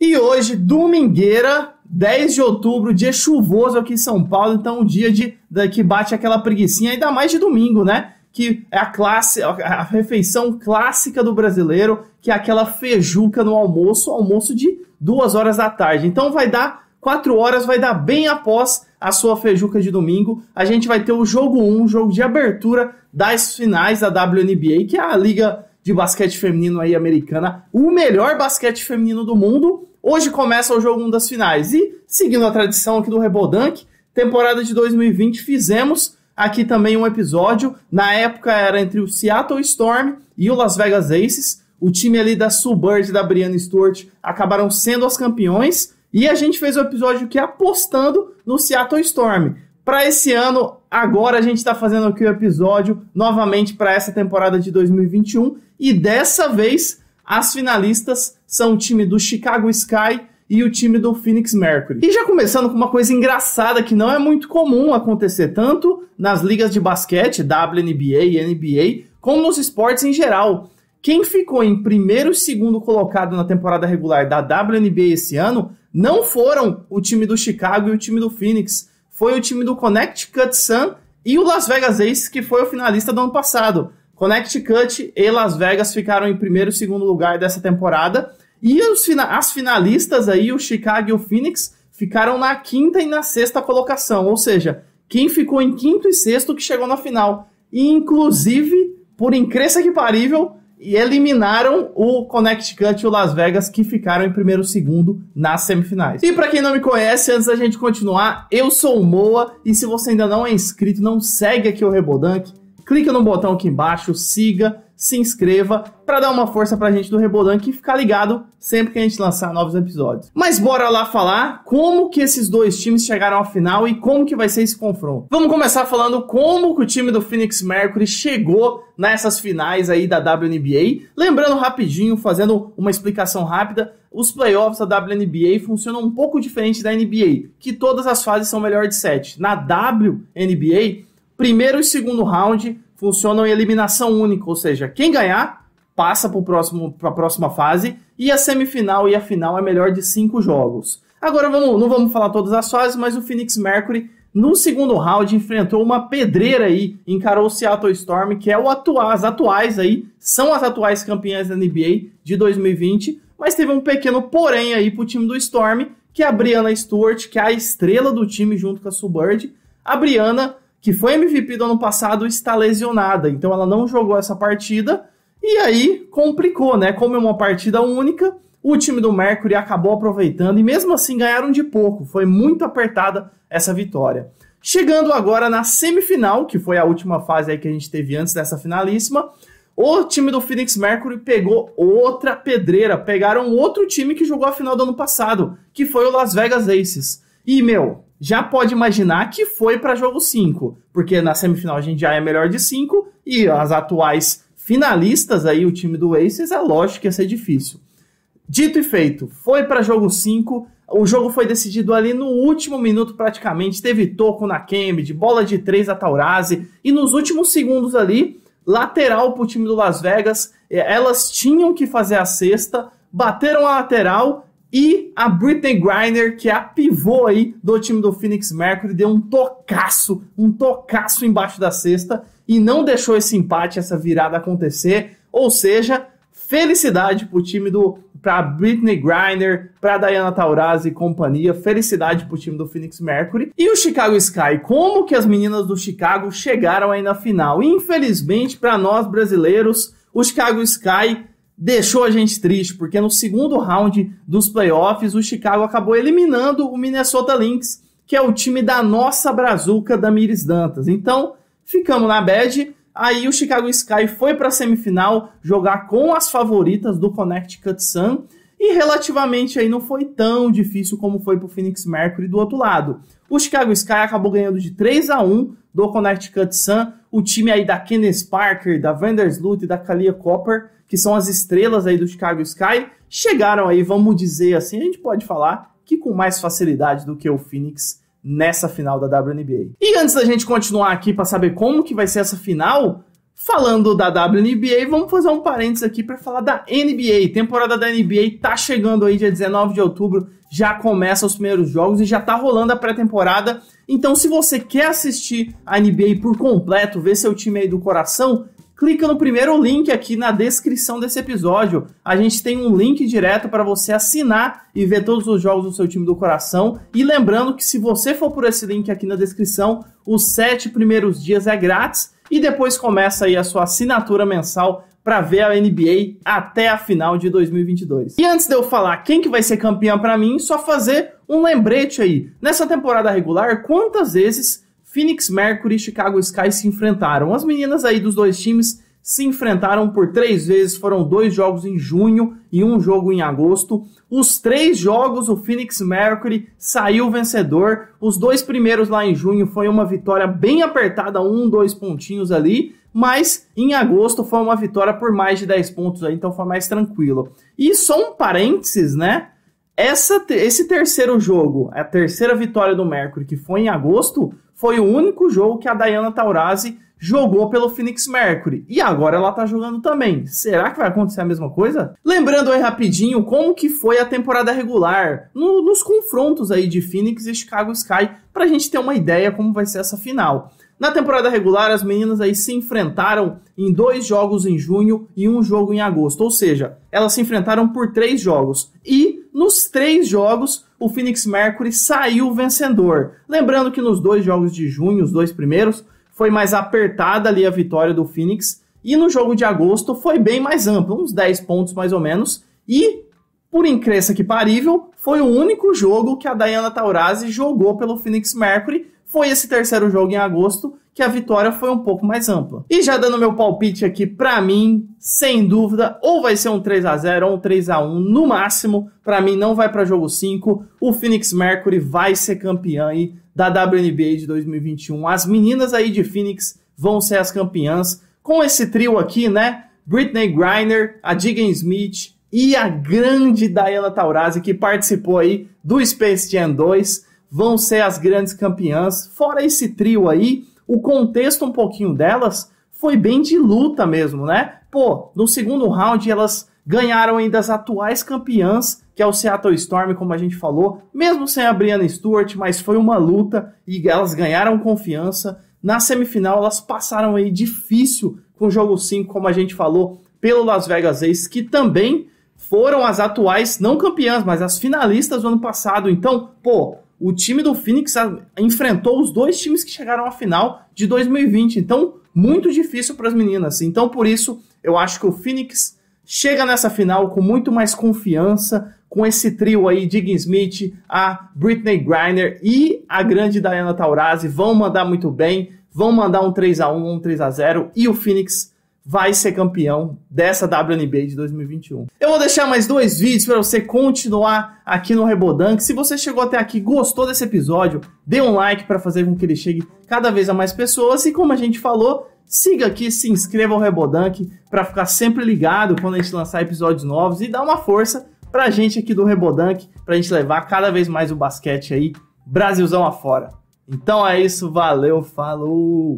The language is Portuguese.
E hoje, domingueira, 10 de outubro, dia chuvoso aqui em São Paulo, então um dia de, de que bate aquela preguiçinha, ainda mais de domingo, né? Que é a classe, a refeição clássica do brasileiro, que é aquela fejuca no almoço, almoço de duas horas da tarde. Então vai dar 4 horas, vai dar bem após a sua fejuca de domingo. A gente vai ter o jogo 1, um, jogo de abertura das finais da WNBA, que é a liga de basquete feminino aí americana, o melhor basquete feminino do mundo, Hoje começa o jogo 1 das finais. E, seguindo a tradição aqui do Rebodank, temporada de 2020 fizemos aqui também um episódio. Na época era entre o Seattle Storm e o Las Vegas Aces. O time ali da Suburb da Brianna Stewart acabaram sendo as campeões. E a gente fez o um episódio que é apostando no Seattle Storm. Para esse ano, agora a gente está fazendo aqui o episódio novamente para essa temporada de 2021 e dessa vez as finalistas são o time do Chicago Sky e o time do Phoenix Mercury. E já começando com uma coisa engraçada que não é muito comum acontecer tanto nas ligas de basquete, WNBA e NBA, como nos esportes em geral. Quem ficou em primeiro e segundo colocado na temporada regular da WNBA esse ano não foram o time do Chicago e o time do Phoenix, foi o time do Connecticut Sun e o Las Vegas Aces, que foi o finalista do ano passado. Connecticut e Las Vegas ficaram em primeiro e segundo lugar dessa temporada. E fina as finalistas aí, o Chicago e o Phoenix, ficaram na quinta e na sexta colocação. Ou seja, quem ficou em quinto e sexto que chegou na final. E, inclusive, por incrível que parível, eliminaram o Connecticut e o Las Vegas, que ficaram em primeiro e segundo nas semifinais. E para quem não me conhece, antes da gente continuar, eu sou o Moa, e se você ainda não é inscrito, não segue aqui o Rebodank, clica no botão aqui embaixo, siga, se inscreva para dar uma força para a gente do Rebolando e ficar ligado sempre que a gente lançar novos episódios. Mas bora lá falar como que esses dois times chegaram à final e como que vai ser esse confronto. Vamos começar falando como que o time do Phoenix Mercury chegou nessas finais aí da WNBA. Lembrando rapidinho, fazendo uma explicação rápida, os playoffs da WNBA funcionam um pouco diferente da NBA, que todas as fases são melhor de sete. Na WNBA primeiro e segundo round funcionam em eliminação única, ou seja, quem ganhar passa para a próxima fase e a semifinal e a final é melhor de cinco jogos. Agora vamos, não vamos falar todas as fases, mas o Phoenix Mercury no segundo round enfrentou uma pedreira aí, encarou o Seattle Storm, que é o atual, as atuais aí, são as atuais campeãs da NBA de 2020, mas teve um pequeno porém aí para o time do Storm, que é a Brianna Stewart, que é a estrela do time junto com a Subird. A Brianna que foi MVP do ano passado, está lesionada. Então ela não jogou essa partida e aí complicou, né? Como é uma partida única, o time do Mercury acabou aproveitando e mesmo assim ganharam de pouco. Foi muito apertada essa vitória. Chegando agora na semifinal, que foi a última fase aí que a gente teve antes dessa finalíssima, o time do Phoenix Mercury pegou outra pedreira, pegaram outro time que jogou a final do ano passado, que foi o Las Vegas Aces. E, meu, já pode imaginar que foi para jogo 5, porque na semifinal a gente já é melhor de 5 e as atuais finalistas aí, o time do Aces, é lógico que ia ser difícil. Dito e feito, foi para jogo 5. O jogo foi decidido ali no último minuto, praticamente. Teve toco na de bola de três a Taurasi. E nos últimos segundos ali, lateral para o time do Las Vegas. Eh, elas tinham que fazer a sexta, bateram a lateral e a Britney Griner, que é a pivô aí do time do Phoenix Mercury, deu um tocaço, um tocaço embaixo da cesta e não deixou esse empate, essa virada acontecer. Ou seja, felicidade pro time do para Britney Griner, para Diana Taurasi e companhia. Felicidade pro time do Phoenix Mercury. E o Chicago Sky, como que as meninas do Chicago chegaram aí na final? Infelizmente para nós brasileiros, o Chicago Sky deixou a gente triste, porque no segundo round dos playoffs, o Chicago acabou eliminando o Minnesota Lynx, que é o time da nossa brazuca da Miris Dantas. Então, ficamos na bad. Aí o Chicago Sky foi para a semifinal jogar com as favoritas do Connecticut Sun e relativamente aí não foi tão difícil como foi para o Phoenix Mercury do outro lado. O Chicago Sky acabou ganhando de 3 a 1 do Connecticut Sun, o time aí da Kenneth Parker, da Vandersloot e da Kalia Copper que são as estrelas aí do Chicago Sky, chegaram aí, vamos dizer assim, a gente pode falar que com mais facilidade do que o Phoenix nessa final da WNBA. E antes da gente continuar aqui para saber como que vai ser essa final, falando da WNBA, vamos fazer um parênteses aqui para falar da NBA. Temporada da NBA tá chegando aí dia 19 de outubro, já começa os primeiros jogos e já tá rolando a pré-temporada. Então, se você quer assistir a NBA por completo, ver seu time aí do coração, clica no primeiro link aqui na descrição desse episódio. A gente tem um link direto para você assinar e ver todos os jogos do seu time do coração. E lembrando que se você for por esse link aqui na descrição, os sete primeiros dias é grátis e depois começa aí a sua assinatura mensal para ver a NBA até a final de 2022. E antes de eu falar quem que vai ser campeão para mim, só fazer um lembrete aí. Nessa temporada regular, quantas vezes Phoenix Mercury e Chicago Sky se enfrentaram. As meninas aí dos dois times se enfrentaram por três vezes, foram dois jogos em junho e um jogo em agosto. Os três jogos o Phoenix Mercury saiu vencedor. Os dois primeiros lá em junho foi uma vitória bem apertada, um, dois pontinhos ali, mas em agosto foi uma vitória por mais de 10 pontos aí, então foi mais tranquilo. E só um parênteses, né? Essa, esse terceiro jogo, a terceira vitória do Mercury, que foi em agosto, foi o único jogo que a Diana Taurasi jogou pelo Phoenix Mercury. E agora ela tá jogando também. Será que vai acontecer a mesma coisa? Lembrando aí rapidinho como que foi a temporada regular no, nos confrontos aí de Phoenix e Chicago Sky pra gente ter uma ideia como vai ser essa final. Na temporada regular, as meninas aí se enfrentaram em dois jogos em junho e um jogo em agosto, ou seja, elas se enfrentaram por três jogos. E nos três jogos, o Phoenix Mercury saiu vencedor. Lembrando que nos dois jogos de junho, os dois primeiros, foi mais apertada ali a vitória do Phoenix. E no jogo de agosto foi bem mais amplo, uns 10 pontos mais ou menos. E, por incrença que parível, foi o único jogo que a Diana Taurasi jogou pelo Phoenix Mercury, foi esse terceiro jogo em agosto, que a vitória foi um pouco mais ampla. E já dando meu palpite aqui, para mim, sem dúvida, ou vai ser um 3 a 0 ou um 3 a 1 no máximo. Para mim não vai para jogo 5. O Phoenix Mercury vai ser campeão aí da WNBA de 2021. As meninas aí de Phoenix vão ser as campeãs com esse trio aqui, né? Britney Griner, a Digan Smith e a grande Diana Taurasi que participou aí do Space Jam 2 vão ser as grandes campeãs. Fora esse trio aí, o contexto um pouquinho delas foi bem de luta mesmo, né? Pô, no segundo round elas ganharam ainda as atuais campeãs, que é o Seattle Storm, como a gente falou, mesmo sem a Brianna Stewart, mas foi uma luta e elas ganharam confiança. Na semifinal elas passaram aí difícil com o jogo 5, como a gente falou, pelo Las Vegas Ace, que também foram as atuais, não campeãs, mas as finalistas do ano passado. Então, pô, o time do Phoenix ah, enfrentou os dois times que chegaram à final de 2020. Então, muito difícil para as meninas. Então, por isso, eu acho que o Phoenix chega nessa final com muito mais confiança, com esse trio aí, Diggin Smith, a Britney Griner e a grande Diana Taurasi, vão mandar muito bem, vão mandar um 3 a 1 um 3 a 0 e o Phoenix vai ser campeão dessa WNBA de 2021. Eu vou deixar mais dois vídeos para você continuar aqui no Rebodank. Se você chegou até aqui, gostou desse episódio, dê um like para fazer com que ele chegue cada vez a mais pessoas. E como a gente falou, siga aqui, se inscreva no Rebodank para ficar sempre ligado quando a gente lançar episódios novos e dá uma força para a gente aqui do Rebodank, para a gente levar cada vez mais o basquete aí, Brasilzão afora. Então é isso, valeu, falou!